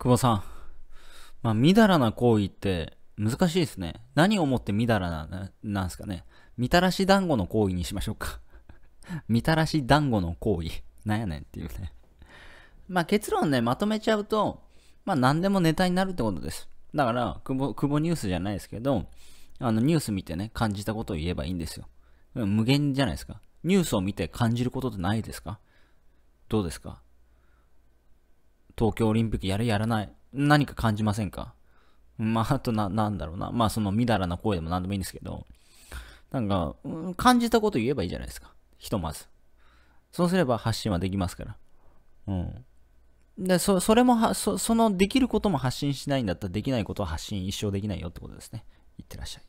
久保さん。まあ、みだらな行為って難しいですね。何をもってみだらな、なんすかね。みたらし団子の行為にしましょうか。みたらし団子の行為。なんやねんっていうね。まあ、結論ね、まとめちゃうと、まあ、何でもネタになるってことです。だから、久保、久保ニュースじゃないですけど、あの、ニュース見てね、感じたことを言えばいいんですよ。無限じゃないですか。ニュースを見て感じることってないですかどうですか東京オリンピックやるやらない、何か感じませんかまあ、あとな、なんだろうな。まあ、その、みだらな声でも何でもいいんですけど、なんか、うん、感じたこと言えばいいじゃないですか。ひとまず。そうすれば発信はできますから。うん。で、そ、それもは、そ、その、できることも発信しないんだったら、できないことは発信一生できないよってことですね。いってらっしゃい。